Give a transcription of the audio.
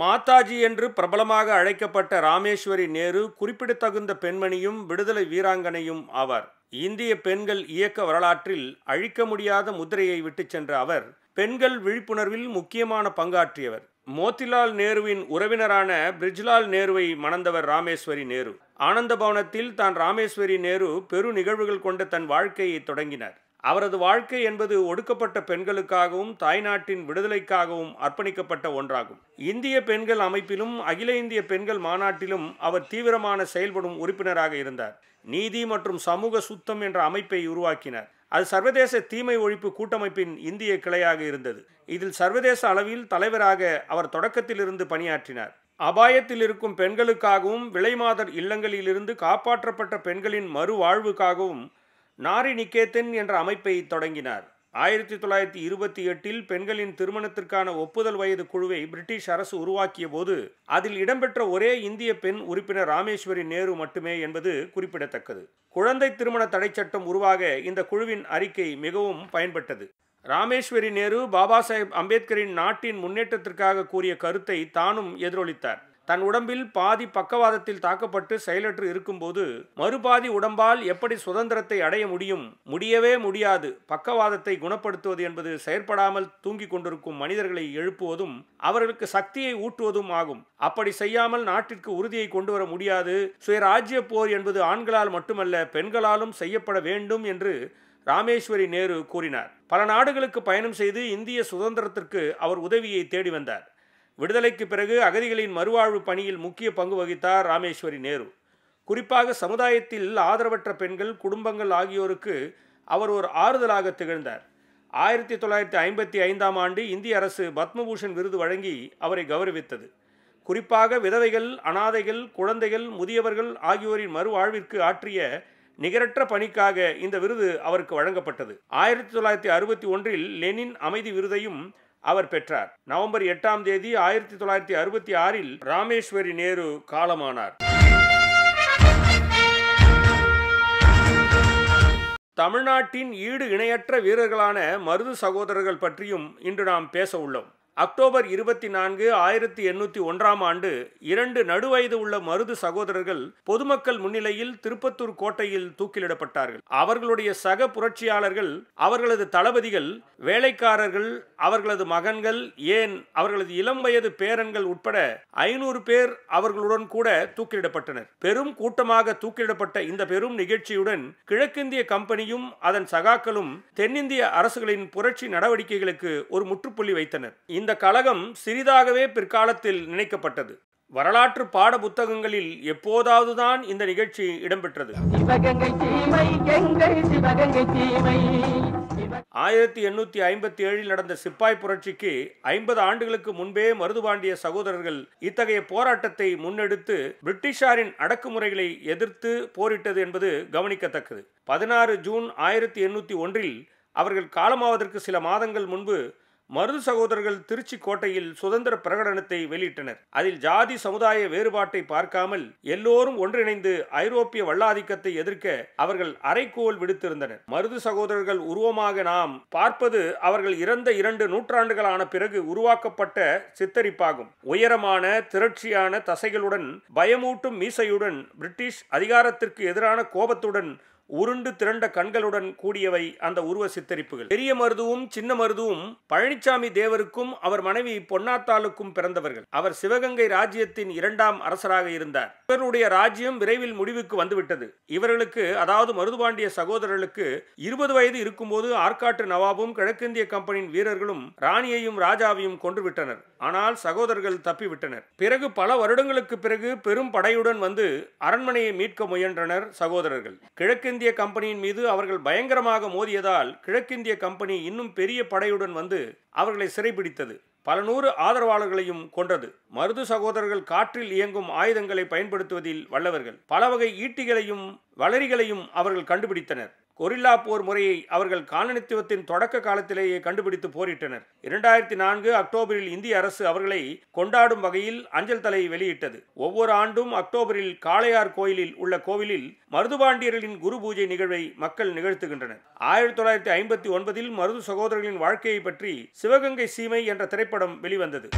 மாதாஜி என்று பிரபலமாக அழைக்கப்பட்ட ராமேஸ்வரி நேரு குறிப்பிடத்தகுந்த பெண்மணியும் விடுதலை வீராங்கனையும் ஆவார் இந்திய பெண்கள் இயக்க வரலாற்றில் அழிக்க முடியாத முதிரையை விட்டுச் சென்ற அவர் பெண்கள் விழிப்புணர்வில் முக்கியமான பங்காற்றியவர் மோத்திலால் நேருவின் உறவினரான பிரிஜ்லால் நேருவை மணந்தவர் ராமேஸ்வரி நேரு ஆனந்த பவனத்தில் தான் ராமேஸ்வரி நேரு பெரு நிகழ்வுகள் கொண்ட தன் வாழ்க்கையை தொடங்கினார் அவரது வாழ்க்கை என்பது ஒடுக்கப்பட்ட பெண்களுக்காகவும் தாய்நாட்டின் விடுதலைக்காகவும் அர்ப்பணிக்கப்பட்ட ஒன்றாகும் இந்திய பெண்கள் அமைப்பிலும் அகில இந்திய பெண்கள் மாநாட்டிலும் அவர் தீவிரமான செயல்படும் உறுப்பினராக இருந்தார் நீதி மற்றும் சமூக சுத்தம் என்ற அமைப்பை உருவாக்கினார் அது சர்வதேச தீமை ஒழிப்பு கூட்டமைப்பின் இந்திய கிளையாக இருந்தது இதில் சர்வதேச அளவில் தலைவராக அவர் தொடக்கத்திலிருந்து பணியாற்றினார் அபாயத்தில் இருக்கும் பெண்களுக்காகவும் விலைமாதர் இல்லங்களிலிருந்து காப்பாற்றப்பட்ட பெண்களின் மறுவாழ்வுக்காகவும் நாரி நிகேதன் என்ற அமைப்பை தொடங்கினார் ஆயிரத்தி தொள்ளாயிரத்தி இருபத்தி எட்டில் பெண்களின் திருமணத்திற்கான ஒப்புதல் வயது குழுவை பிரிட்டிஷ் அரசு உருவாக்கிய போது அதில் இடம்பெற்ற ஒரே இந்திய பெண் உறுப்பினர் ராமேஸ்வரி நேரு மட்டுமே என்பது குறிப்பிடத்தக்கது குழந்தை திருமண தடை சட்டம் உருவாக இந்த குழுவின் அறிக்கை மிகவும் பயன்பட்டது ராமேஸ்வரி நேரு பாபா சாஹேப் அம்பேத்கரின் நாட்டின் முன்னேற்றத்திற்காக கூறிய கருத்தை தானும் எதிரொலித்தார் தன் உடம்பில் பாதி பக்கவாதத்தில் தாக்கப்பட்டு செயலற்று இருக்கும்போது மறுபாதி உடம்பால் எப்படி சுதந்திரத்தை அடைய முடியும் முடியவே முடியாது பக்கவாதத்தை குணப்படுத்துவது என்பது செயற்படாமல் தூங்கிக் கொண்டிருக்கும் மனிதர்களை எழுப்புவதும் அவர்களுக்கு சக்தியை ஊட்டுவதும் ஆகும் அப்படி செய்யாமல் நாட்டிற்கு உறுதியை கொண்டு வர முடியாது சுயராஜ்ய போர் என்பது ஆண்களால் மட்டுமல்ல பெண்களாலும் செய்யப்பட வேண்டும் என்று ராமேஸ்வரி நேரு கூறினார் பல நாடுகளுக்கு பயணம் செய்து இந்திய சுதந்திரத்திற்கு அவர் உதவியை தேடி வந்தார் விடுதலைக்கு பிறகு அகதிகளின் மறுவாழ்வு பணியில் முக்கிய பங்கு வகித்தார் ராமேஸ்வரி நேரு குறிப்பாக சமுதாயத்தில் ஆதரவற்ற பெண்கள் குடும்பங்கள் ஆகியோருக்கு அவர் ஒரு ஆறுதலாக திகழ்ந்தார் ஆயிரத்தி தொள்ளாயிரத்தி ஐம்பத்தி ஐந்தாம் ஆண்டு இந்திய அரசு பத்மபூஷன் விருது வழங்கி அவரை கௌரவித்தது குறிப்பாக விதவைகள் அனாதைகள் குழந்தைகள் முதியவர்கள் ஆகியோரின் மறுவாழ்விற்கு ஆற்றிய நிகரற்ற பணிக்காக இந்த விருது அவருக்கு வழங்கப்பட்டது ஆயிரத்தி தொள்ளாயிரத்தி அறுபத்தி ஒன்றில் லெனின் அமைதி விருதையும் அவர் பெற்றார் நவம்பர் எட்டாம் தேதி ஆயிரத்தி தொள்ளாயிரத்தி அறுபத்தி ஆறில் ராமேஸ்வரி நேரு காலமானார் தமிழ்நாட்டின் ஈடு இணையற்ற வீரர்களான மருது சகோதரர்கள் பற்றியும் இன்று நாம் பேச உள்ளோம் அக்டோபர் இருபத்தி நான்கு ஆயிரத்தி எண்ணூற்றி ஒன்றாம் ஆண்டு இரண்டு நடுவயது உள்ள மருது சகோதரர்கள் பொதுமக்கள் முன்னிலையில் திருப்பத்தூர் கோட்டையில் தூக்கிலிடப்பட்டார்கள் அவர்களுடைய சக புரட்சியாளர்கள் அவர்களது தளபதிகள் வேலைக்காரர்கள் அவர்களது மகன்கள் ஏன் அவர்களது இளம் வயது பேரன்கள் உட்பட ஐநூறு பேர் அவர்களுடன் கூட தூக்கிலிடப்பட்டனர் பெரும் கூட்டமாக தூக்கிலிடப்பட்ட இந்த பெரும் நிகழ்ச்சியுடன் கிழக்கிந்திய கம்பெனியும் அதன் சகாக்களும் தென்னிந்திய அரசுகளின் புரட்சி நடவடிக்கைகளுக்கு ஒரு முற்றுப்புள்ளி வைத்தனர் இந்த கழகம் சிறிதாகவே பிற்காலத்தில் நினைக்கப்பட்டது வரலாற்று பாட புத்தகங்களில் எப்போதாவதுதான் இந்த நிகழ்ச்சி இடம்பெற்றது ஆயிரத்தி எண்ணூத்தி ஐம்பத்தி ஏழில் நடந்த சிப்பாய் புரட்சிக்கு ஐம்பது ஆண்டுகளுக்கு முன்பே மருதுபாண்டிய சகோதரர்கள் இத்தகைய போராட்டத்தை முன்னெடுத்து பிரிட்டிஷாரின் அடக்குமுறைகளை எதிர்த்து போரிட்டது என்பது கவனிக்கத்தக்கது பதினாறு ஜூன் ஆயிரத்தி எண்ணூத்தி ஒன்றில் அவர்கள் காலமாவதற்கு சில மாதங்கள் முன்பு மருது சகோதரர்கள் திருச்சி கோட்டையில் சுதந்திர பிரகடனத்தை வெளியிட்டனர் அதில் ஜாதி சமுதாய வேறுபாட்டை பார்க்காமல் எல்லோரும் ஒன்றிணைந்து ஐரோப்பிய வல்லாதிக்கத்தை எதிர்க்க அவர்கள் அரைக்கோல் விடுத்திருந்தனர் மருது சகோதரர்கள் உருவமாக நாம் பார்ப்பது அவர்கள் இறந்த இரண்டு நூற்றாண்டுகளான பிறகு உருவாக்கப்பட்ட சித்தரிப்பாகும் உயரமான திரட்சியான தசைகளுடன் பயமூட்டும் மீசையுடன் பிரிட்டிஷ் அதிகாரத்திற்கு எதிரான கோபத்துடன் உருண்டு திரண்ட கண்களுடன் கூடியவை அந்த உருவ சித்தரிப்புகள் பெரிய மருதுவும் சின்ன மருதுவும் பழனிசாமி தேவருக்கும் அவர் மனைவி பொன்னாத்தாளுக்கும் பிறந்தவர்கள் அவர் சிவகங்கை ராஜ்யத்தின் இரண்டாம் அரசராக இருந்தார் இவருடைய ராஜ்யம் விரைவில் முடிவுக்கு வந்துவிட்டது இவர்களுக்கு அதாவது மருதுபாண்டிய சகோதரர்களுக்கு இருபது வயது இருக்கும்போது ஆற்காட்டு நவாபும் கிழக்கிந்திய கம்பெனியின் வீரர்களும் ராணியையும் ராஜாவையும் கொன்றுவிட்டனர் ஆனால் சகோதரர்கள் தப்பிவிட்டனர் பிறகு பல வருடங்களுக்கு பிறகு பெரும் படையுடன் வந்து அரண்மனையை மீட்க முயன்றனர் சகோதரர்கள் கிழக்கு கிழக்கிந்திய கம்பெனியின் மீது அவர்கள் பயங்கரமாக மோதியதால் கிழக்கிந்திய கம்பெனி இன்னும் பெரிய படையுடன் வந்து அவர்களை சிறைபிடித்தது பல நூறு ஆதரவாளர்களையும் கொன்றது மருது சகோதரர்கள் காற்றில் இயங்கும் ஆயுதங்களை பயன்படுத்துவதில் வல்லவர்கள் பல வகை ஈட்டிகளையும் வளரிகளையும் அவர்கள் கண்டுபிடித்தனர் கொரில்லா போர் முறையை அவர்கள் காலனித்துவத்தின் தொடக்க காலத்திலேயே கண்டுபிடித்து போரிட்டனர் இரண்டாயிரத்தி நான்கு அக்டோபரில் இந்திய அரசு அவர்களை கொண்டாடும் வகையில் அஞ்சல் தலை வெளியிட்டது ஒவ்வொரு ஆண்டும் அக்டோபரில் காளையார் கோயிலில் உள்ள கோவிலில் மருதுபாண்டியர்களின் குரு பூஜை நிகழ்வை மக்கள் நிகழ்த்துகின்றனர் ஆயிரத்தி தொள்ளாயிரத்தி ஐம்பத்தி ஒன்பதில் மருது சகோதரர்களின் வாழ்க்கையை பற்றி சிவகங்கை சீமை என்ற திரைப்படம் வெளிவந்தது